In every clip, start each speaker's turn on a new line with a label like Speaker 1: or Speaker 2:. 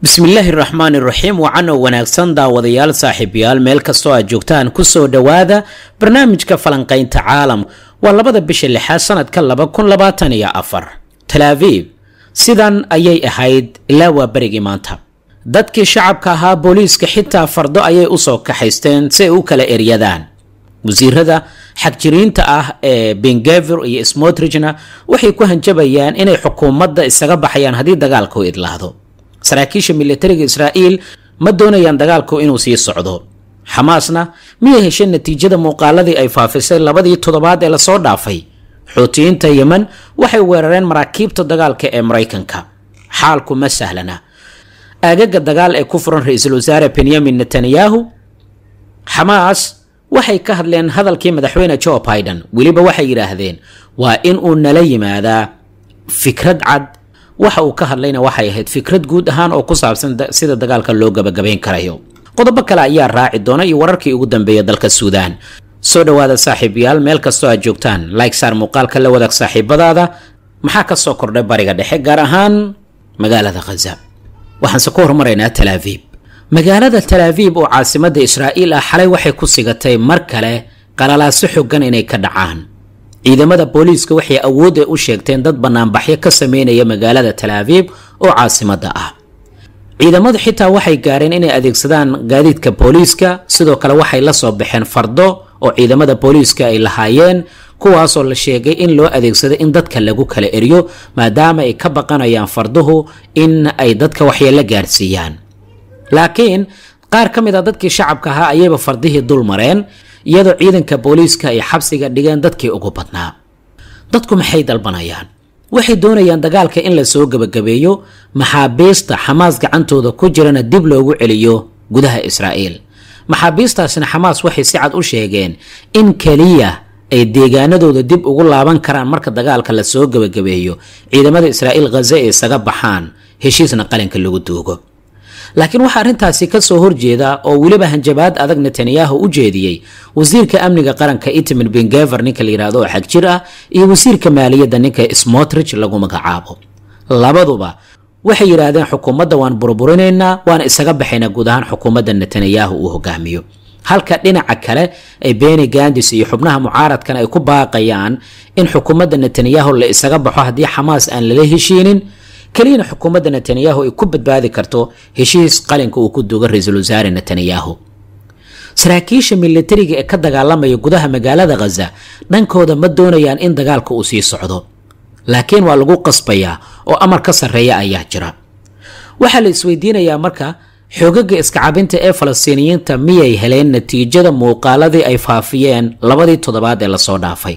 Speaker 1: bismillaahi raxmaan iraxiim wacan oo wanaagsan daawadayaal saaxiibayaal meel kastoo aad joogtaan ku soo dhowaada barnaamijka falanqaynta caalam waa labada bisha lixaad sanadka laba kun labaatan iyo afar talaaviib sidan ayay ahayd ilaa waa berigii maanta dadkii shacabka ahaa booliiska xitaa fardo ayay usoo kaxaysteen si ay u kala eryadaan wasiirada xagjiriinta ah ee bengavir iyo smotrijna waxay ku hanjabayaan inay xukuumadda isaga baxayaan haddii dagaalku idlaahdo saraakiisha milatariga israa'iil ma doonayaan dagaalku inuu sii socdo xamaasna miyay hesheen natiijada muuqaaladii ay faafisay labadii toddobaad ee lasoo dhaafay xuutiyiinta yemen waxay weerareen maraakiibta dagaalka ee maraykanka xaalku ma sahlana aagaga dagaal ee ku furan ra-iisul wasaare benyamin netanyahu xamaas waxay ka hadleen hadalkii madaxweyne joe biden weliba waxay yidhaahdeen waa in uu nala yimaadaa fikrad cad waxa uu ka hadlayna waxay ahayd fikrad guud ahaan oo ku saabsan sida dagaalka loo gabagabayn karayo qodobo kale ayaa raaci doona iyo wararkii ugu dambeeya dalka suudaan soo dhowaada saaxiibayaal meel kastoo aad joogtaan like saar muuqaalka la wadaag saaxiibadaada maxaa ka soo kordhay bariga dhexe gaar ahaan magaalada khaza waxaanse ku horumaraynaa talaaviib magaalada talaaviib oo caasimadda israa'iil ah xalay waxay ku sigatay mar kale qalalaaso xoogan inay ka dhacaan ciidamada booliiska waxay awoodda u sheegteen dad bannaanbaxyo ka sameynaya magaalada talaabiib oo caasimadda ah ciidamadu xitaa waxay gaareen inay adeegsadaan gaadiidka booliiska sidoo kale waxay la soo baxeen fardo oo ciidamada booliiska ay lahaayeen kuwaasoo la sheegay in loo adeegsado in dadka lagu kala eryo maadaama ay ka baqanayaan farduhu in ay dadka waxyeello gaarsiiyaan laakiin qaar ka mid a ah dadkii shacabka ahaa ayayba fardihii dul mareen iyadoo ciidanka booliiska ay xabsiga dhigeen dadkii ugu badnaa dadku maxay dalbanayaan waxay doonayaan dagaalka in la soo gebagabeeyo maxaabiista xamaas gacantooda ku jirana dib loogu celiyo gudaha israa'iil maxaabiistaasina xamaas waxay si cad u sheegeen in keliya ay deegaanadooda dib ugu laaban karaan marka dagaalka la soo gebagabeeyo ciidamada israa'iil khaza ay isaga baxaan heshiisna qalinka lagu duugo laakiin waxaa arrintaasi kasoo horjeeda oo weliba hanjabaad adag netanyahu u jeediyey wasiirka amniga qaranka itmin bingever ninka la yidhahdo oo xagjir ah iyo wasiirka maaliyadda ninka smotrich lagu magacaabo labaduba waxay yidhaahdeen xukuumadda waan burburinaynaa waana isaga baxaynaa guud ahaan xukuumadda netanyahu uu hogaamiyo halka dhinaca kale ay beni gandis iyo xubnaha mucaaradkan ay ku baaqayaan in xukuumadda netanyahu la isaga baxo haddii xamaas aan lala heshiinin keliyana xukuumadda netanyahu ay ku badbaadi karto heshiis qalinka uu ku duugo ra-iisul wasaare netanyahu saraakiisha militariga ee ka dagaalamaya gudaha magaalada khaza dhankooda ma doonayaan in dagaalka uu sii socdo laakiin waa lagu qasbayaa oo amar ka sarreeya ayaa jira waxaa la isweydiinayaa marka xoogaga iskacabinta ee falastiiniyiinta miyay heleen natiijada muuqaaladii ay faafiyeen labadii toddobaad ee lasoo dhaafay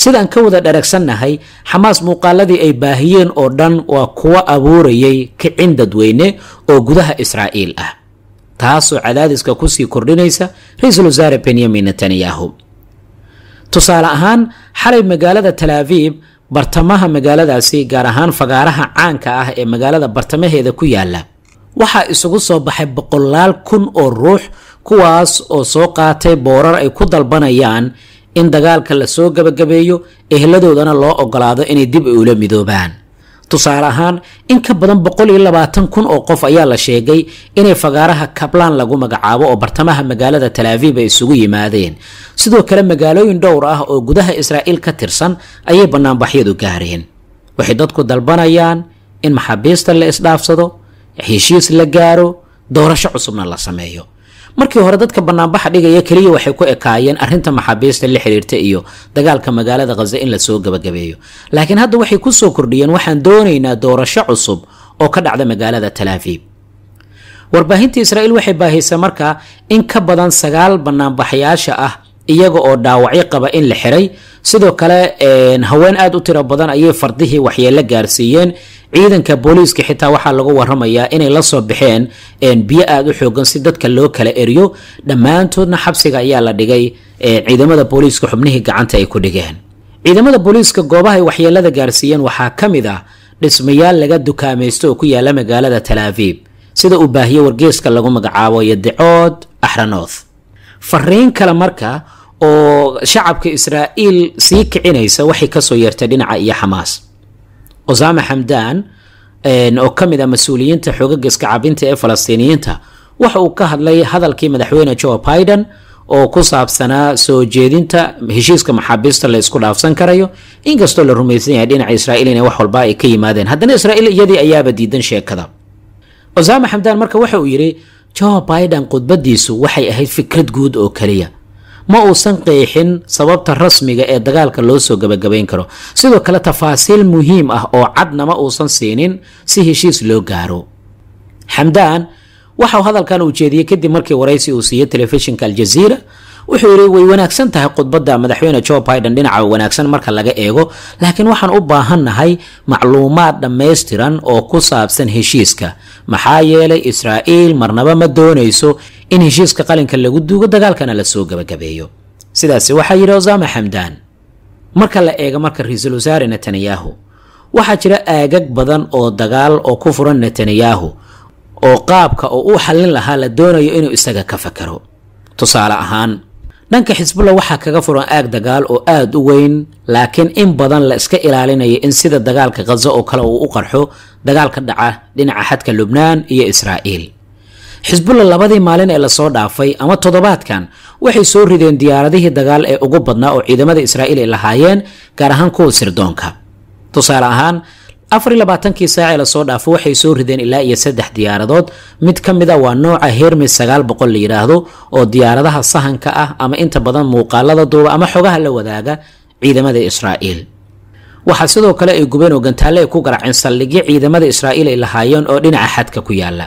Speaker 1: sidaan ka wada dharagsannahay xamaas muuqaaladii ay baahiyeen oo dhan waa kuwa abuurayay kicin dadweyne oo gudaha israa'iil ah taasoo cadaadiska kusii kordhinaysa ra-iisul wasaare benyamin netanyahu tusaale ahaan xalay magaalada talaabiib bartamaha magaaladaasi gaar ahaan fagaaraha caanka ah ee magaalada bartamaheeda ku yaalla waxaa isugu soo baxay boqolaal kun oo ruux kuwaas oo soo qaatay boorar ay ku dalbanayaan in dagaalka la soo gabagabeeyo eheladoodana loo ogolaado inay dib ula midoobaan tusaale ahaan in ka badan boqol iyo labaatan kun oo qof ayaa la sheegay inay fagaaraha kablaan lagu magacaabo oo bartamaha magaalada talaaviib ay isugu yimaadeen sidoo kale magaalooyin dhowr ah oo gudaha israa'iil ka tirsan ayay bannaanbaxyadu gaareen waxay dadku dalbanayaan in maxaabiista la isdhaafsado heshiis la gaaro doorasho cusubna la sameeyo markii hore dadka banaanbaxa dhigaya keliya waxay ku ekaayeen arinta maxaabiista la xiriirta iyo dagaalka magaalada khaza in lasoo gabagabeeyo laakiin hadda waxay kusoo kordhiyeen waxaan doonaynaa doorasho cusub oo ka dhacda magaalada talaafiib warbaahinta israa'iil waxay baahiysay markaa in ka badan sagaal banaanbaxyaasha ah iyaga oo dhaawacyo qaba in la xiray sidoo kale haween aada u tiro badan ayay fardihii waxyeelo gaarsiiyeen ciidanka booliiska xitaa waxaa lagu waramayaa inay la soo baxeen biyo aada u xoogan si dadka loo kala eriyo dhammaantoodna xabsiga ayaa la dhigay ciidamada booliiska xubnihii gacanta ay ku dhigeen ciidamada booliiska goobahay waxyeelada gaarsiiyeen waxaa ka mid ah dhismayaal laga dukaamaysto oo ku yaala magaalada talaabiib sida uu baahiye wargeeska lagu magacaabo iyo dacood fariin kale marka oo shacabka israa'iil sii kicinaysa waxay kasoo yeertay dhinaca iyo xamaas osaama xamdan oo ka mid ah mas-uuliyiinta xoogaga iska ee falastiiniyiinta waxa uu ka hadlay hadalkii madaxweyne jo biden oo ku saabsanaa soo jeedinta heshiiska maxaabiista la isku dhaafsan karayo inkastoo la rumaysan yahay dhinaca israa'iil inay wax walba ay ka yimaadeen haddana israa'iil iyadii ayaaba diidan sheekada osaama xamdan marka waxa uu yidhi joe biden khudbadiisu waxay ahayd fikrad guud oo keliya ma uusan qeexin sababta rasmiga ee dagaalka loo soo gabagabayn karo sidoo kale tafaasiil muhiim ah oo cadnama uusan siinin si heshiis loo gaaro xamdaan waxau hadalkan u jeediyey kadib markii waraysi uu siiyey telefishinka aljaziira wuxuu yidhi way wanaagsan tahay khudbadda madaxweyne jo biden dhinaca wanaagsan marka laga eego laakiin waxaan u baahannahay macluumaad dhammaystiran oo ku saabsan heshiiska maxaa yeelay israa'iil marnaba ma doonayso in heshiiska qalinka lagu duugo dagaalkana lasoo gabagabeeyo sidaasi waxaa yidhi osama xamdaan marka la eego marka ra-iisul wasaare netanyahu waxaa jira aagag badan oo dagaal oo ku furan netanyahu oo qaabka oo u xallin lahaa la doonayo inuu isaga ka fakaro tusaale ahaan dhanka xisbullah waxaa kaga furan aag dagaal oo aada u weyn laakiin in badan la iska ilaalinayo in sida dagaalka khaza oo kale uu u qarxo dagaalka dhaca dhinaca xadka lubnaan iyo israa'iil xisbulla labadii maalin ee lasoo dhaafay ama toddobaadkan waxay soo rideen diyaaradihii dagaal ee ugu badnaa oo ciidamada israa'iil ay lahaayeen gaar ahaan kuwa sirdoonka tusaale ahaan afar iyo labaatankii saac ee lasoo dhaafay waxay soo rideen ilaa iyo saddex diyaaradood mid ka mid a waa nooca hermes sagaal boqol la yidhaahdo oo diyaaradaha sahanka ah ama inta badan muuqaalada duuba ama xogaha la wadaaga ciidamada israa'iil waxaa sidoo kale ay gubeen oo gantaalle ay ku garaceen saldhigyo ciidamada israa'iil ay lahaayeen oo dhinaca xadka ku yaala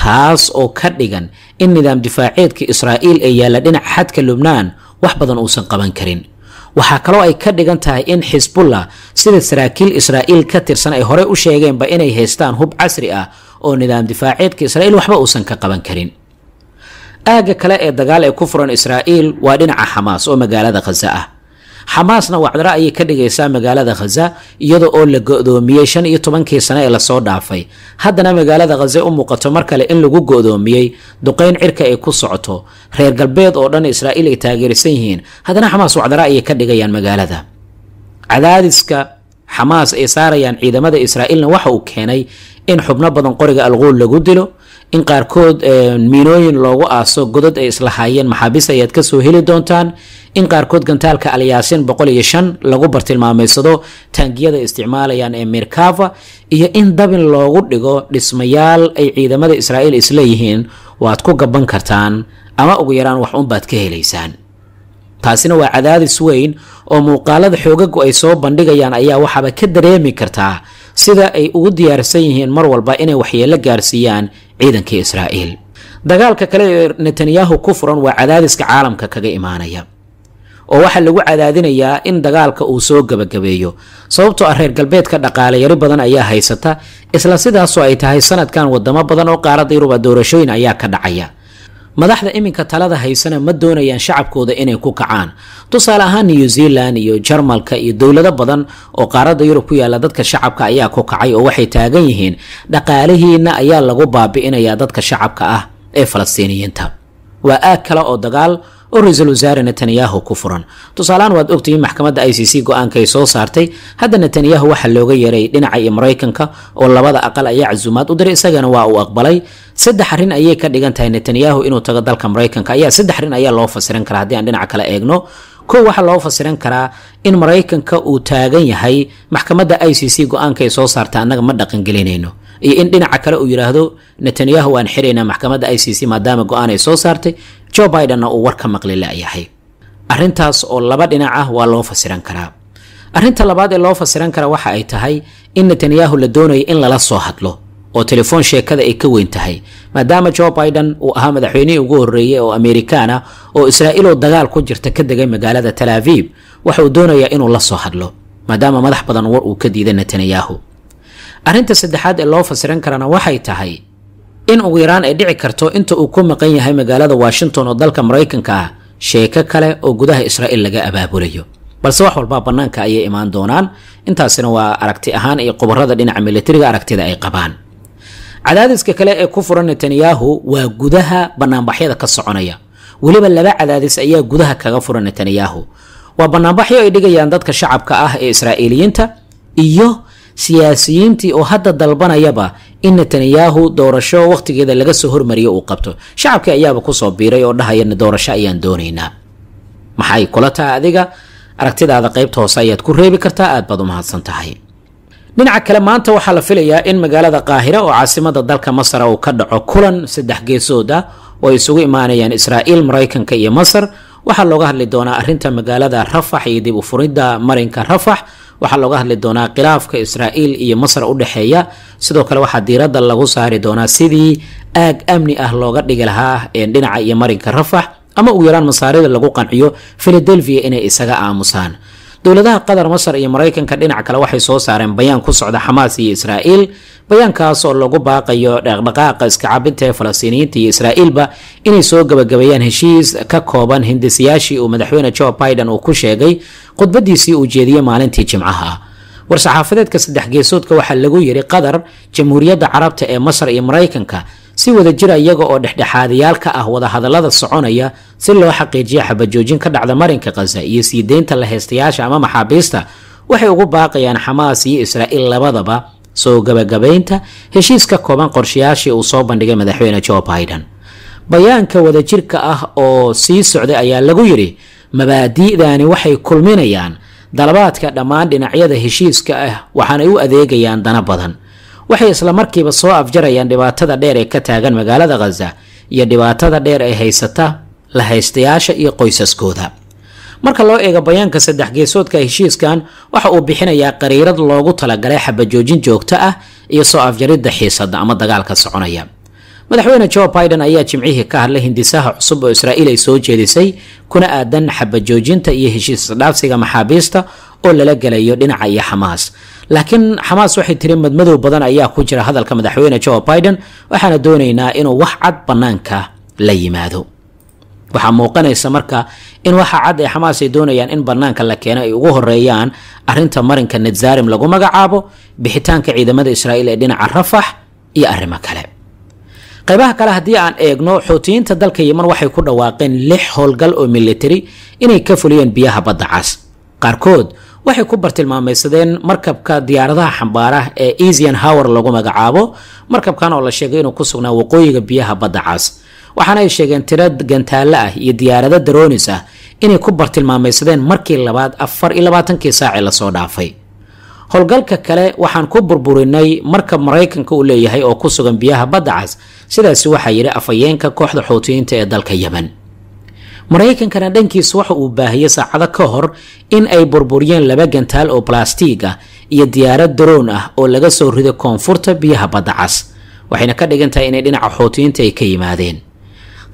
Speaker 1: taas oo ka dhigan in nidaam difaaceedka israa'iil ee yaalla dhinaca xadka lubnaan wax badan uusan qaban karin waxaa kaloo ay ka dhigan tahay in xisbullah sida saraakiil israa'iil ka tirsan ay horey u sheegeenba inay haystaan hub casri ah oo nidaam difaaceedka israa'iil waxba uusan ka qaban karin aagga kale ee dagaal ee ku furan israa'iil waa dhinaca xamaas oo magaalada khaza ah xamaasna wacdara ayay ka dhigaysaa magaalada khaza iyada oo la go-doomiyey shan iyo tobankii sane ee lasoo dhaafay haddana magaalada khaze u muuqato mar kale in lagu go-doomiyey duqayn cirka ay ku socoto reer galbeed oo dhan israa'iil ay taageersan yihiin haddana xamaas wacdara ayay ka dhigayaan magaalada cadaadiska xamaas ay saarayaan ciidamada israa'iilna waxa uu keenay in xubno badan qoriga alquul lagu dilo in qaarkood eh, miinooyin loogu aaso godad ay islahaayeen haayeen maxaabiis ayaad kasoo heli doontaan in qaarkood gantaalka alyaasin boqol iyo shan lagu bartilmaameysado taangiyada isticmaalayaan ee mirkava iyo in dabin loogu dhigo dhismayaal ay ciidamada israa'iil isleeyihiin waad ku gaban kartaan ama ugu yaraan wax unbaad ka helaysaan taasina waa cadaadis weyn oo muuqaalada xoogagu ay soo bandhigayaan ayaa waxaaba ka dareemi kartaa sida ay ugu diyaarsan yihiin mar walba inay waxyeelo gaarsiiyaan ciidankii israa'iil dagaalka kale ee netanyahu ku furan waa cadaadiska caalamka kaga imaanaya oo waxaa lagu cadaadinayaa in dagaalka uu soo gabagabeeyo sababtoo ah reer galbeedka dhaqaale yari badan ayaa haysata isla sidaasoo ay tahay sanadkan wadamo badan oo qaaradda yurub a doorashooyin ayaa ka dhacaya madaxda iminka talada haysana ma doonayaan shacabkooda inay ku kacaan tusaale ahaan new zealan iyo jarmalka iyo dowlado badan oo qaaradda yurub ku yaalla dadka shacabka ayaa ku kacay oo waxay taagan yihiin dhaqaalihiina ayaa lagu baabi'inayaa dadka shacabka ah ee falastiiniyiinta waa aag kale oo dagaal oo ra-iisul wasaare netanyahu ku furan tusaalehaan waad ogtihiin maxkamadda i c c go-aankaay soo saartay hadda netanyahu waxaa looga yeeray dhinaca iyo maraykanka oo labada aqal ayaa casuumaad u diray isagana waa uu aqbalay saddex arrin ayay ka dhigan tahay netanyahu inuu tago dalka maraykanka ayaa saddex arrin ayaa loo fasiran karaa haddii aan dhinaca kale eegno kow waxaa loo fasiran karaa in maraykanka uu taagan yahay maxkamadda i c c go-aankaay soo saarta annaga ma dhaqangelinayno iyo in dhinaca kale uu yidhaahdo netanyahu waan xiraynaa maxkamadda i c c maadaama go-aan ay soo saartay jo bidenna uu war ka maqli la-yahay arrintaas oo laba dhinac ah waa loo fasiran karaa arrinta labaad ee loo fasiran kara waxa ay tahay in netanyahu la doonayo in lala soo hadlo oo telefoon sheekada ay ka weyn tahay maadaama joe biden uu ahaa madaxweynihii ugu horreeyey oo amerikaan oo israa'iil oo dagaal ku jirta ka degay magaalada talaafib waxa uu doonayaa inuu la soo hadlo maadaama madax badan war uu ka diiday netanyahu arrinta saddexaad ee loo fasiran karana waxay tahay in ugu yaraan ay dhici karto inta uu ku maqan yahay magaalada washington oo dalka maraykanka ah sheeko kale oo gudaha israa'iil laga abaabulayo balse wax walbaa bannaanka ayay imaan doonaan intaasina waa aragti ahaan iyo qobarrada dhinaca militariga aragtida ay qabaan cadaadiska kale ee ku furan netanyahu waa gudaha bannaanbaxyada ka soconaya weliba laba cadaadis ayaa gudaha kaga furan netanyahu waa bannaanbaxyo ay dhigayaan dadka shacabka ah ee israa'iiliyiinta iyo siyaasiyiintii oo hadda dalbanayaba in netanyahu doorasho waqtigeeda laga soo hormariyo uu qabto shacabkii ayaaba kusoo biiray oo dhahaya doorasho ayaan doonaynaa maxay kula taha adiga aragtidaada qaybta hoose ayaad ku reebi kartaa aad baad u mahadsan tahay dhinaca kale maanta waxaa la filayaa in magaalada qaahira oo caasimada dalka masar uu ka dhaco kulan saddex geesood ah oo ay isugu imaanayaan israa'iil maraykanka iyo masar waxaa looga hadli doonaa arrinta magaalada rafax iyo dib u furidda marinka rafax waxaa looga hadli doonaa khilaafka israa'iil iyo masar u dhexeeya sidoo kale waxaa diiradda lagu saari doonaa sidii aag amni ah looga dhigi lahaa dhinaca iyo marinka rafax ama ugu yaraan masaarida lagu qanciyo filadelfiya inay isaga aamusaan dowladaha qatar masar iyo maraykanka dhinac kale waxay soo saareen bayaan ku socda xamaas iyo israa'iil bayaankaas oo lagu baaqayo dhaqdhaqaaqa iskacabinta ee falastiiniyiinta iyo israa'iilba inay soo gabagabeeyaan heshiis ka kooban hindisayaashii uu madaxweyne jo biden uu ku sheegay khudbadiisii uu jeediyey maalintii jimcaha war-saxaafadeedka saddex geesoodka waxaa lagu yidhi qatar jamhuuriyadda carabta ee masar iyo maraykanka si wada jira iyaga oo dhexdhexaadayaal ka ah wadahadallada soconaya si loo xaqiijiyo xabajoojin ka dhacda marinka khaza iyo sii deynta la haystayaasha ama maxaabiista waxay ugu baaqayaan xamaas iyo israa'iil labadaba soo gabagabaynta heshiiska kooban qorshayaashii uu soo bandhigay madaxweyne jo biden bayaanka wadajirka ah oo sii socday ayaa lagu yidhi mabaadi'dani waxay kulminayaan dalabaadka dhammaan dhinacyada heshiiska ah waxaanay u adeegayaan dana badan waxay islamarkiiba soo afjarayaan dhibaatada dheer ee ka taagan magaalada khaza iyo dhibaatada dheer ee haysata la haystayaasha iyo qoysaskooda marka loo eego bayaanka saddex geesoodka heshiiskan waxa uu bixinayaa qariirad loogu talagalay xabajoojin joogto ah iyo soo afjaridda xiisada ama dagaalka soconaya madaxweyne jo biden ayaa jimcihii ka hadlay hindisaha cusub oo israa'iil ay soo jeedisay kuna aadan xabajoojinta iyo heshiis isdhaafsiga maxaabiista oo lala gelayo dhinaca iyo xamaas laakiin xamaas waxay tiri madmadow badan ayaa ku jira hadalka madaxweyne jo biden waxaana doonaynaa inuu wax cad bannaanka la yimaado waxaa muuqanaysa marka in waxa cad ee xamaas ay doonayaan in bannaanka la keeno ay ugu horeeyaan arinta marinka nebsarim lagu magacaabo bixitaanka ciidamada israa'iil ee dhinaca rafax iyo arrimo kale qaybaha kale haddii aan eegno xoutiyiinta dalka yeman waxay ku dhawaaqeen lix howlgal oo militari inay ka fuliyeen biyaha badda cas qaarkood waxay ku bartilmaamaysadeen markabka diyaaradaha xambaara ee easian howar lagu magacaabo markabkan oo la sheegay inuu ku sugnaa waqooyiga biyaha badda cas waxaana ay sheegeen tiro gantaalle ah iyo diyaarado daroonis ah inay ku bartilmaamaysadeen markii labaad afar iyo labaatankii saaci lasoo dhaafay howlgalka kale waxaan ku burburinay markab maraykanka uu leeyahay oo ku sugan biyaha badda cas sidaasi waxaa yidhi afhayeenka kooxda xootiyiinta ee dalka yemen maraykankana dhankiisu waxa uu baahiyey saacado ka hor in ay burburiyeen laba gantaal oo balastiig ah iyo diyaarad daroon ah oo laga soo riday koonfurta biyaha baddacas waxayna ka dhigan tahay inay dhinaca xoutiyiinta ay ka yimaadeen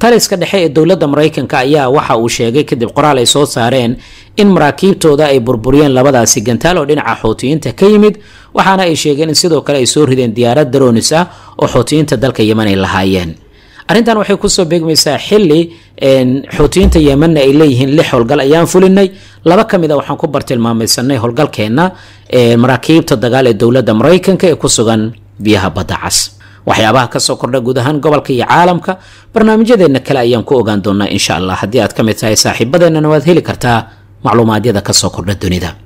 Speaker 1: taliska dhexe ee dowladda maraykanka ayaa waxa uu sheegay kadib qoraal ay soo saareen in maraakiibtooda ay burburiyeen labadaasi gantaal oo dhinaca xoutiyiinta ka yimid waxaana ay sheegeen in sidoo kale ay soo rideen diyaarad daroonis ah oo xoutiyiinta dalka yeman ay lahaayeen arintan waxay kusoo beegmaysaa xili xuutiyiinta yemanna ay leeyihiin lix howlgal ayaan fulinay laba ka ah waxaan ku bartilmaamaysanay howlgalkeena maraakiibta dagaal ee dowladda maraykanka ee ku sugan biyaha badda cas waxyaabaha kasoo kordha guud ahaan gobolka iyo caalamka barnaamijyadeenna kale ayaan ku ogaan doonaa insha allah haddii aad ka mid tahay saaxiibadeennana waad heli kartaa macluumaadyada kasoo kordha dunida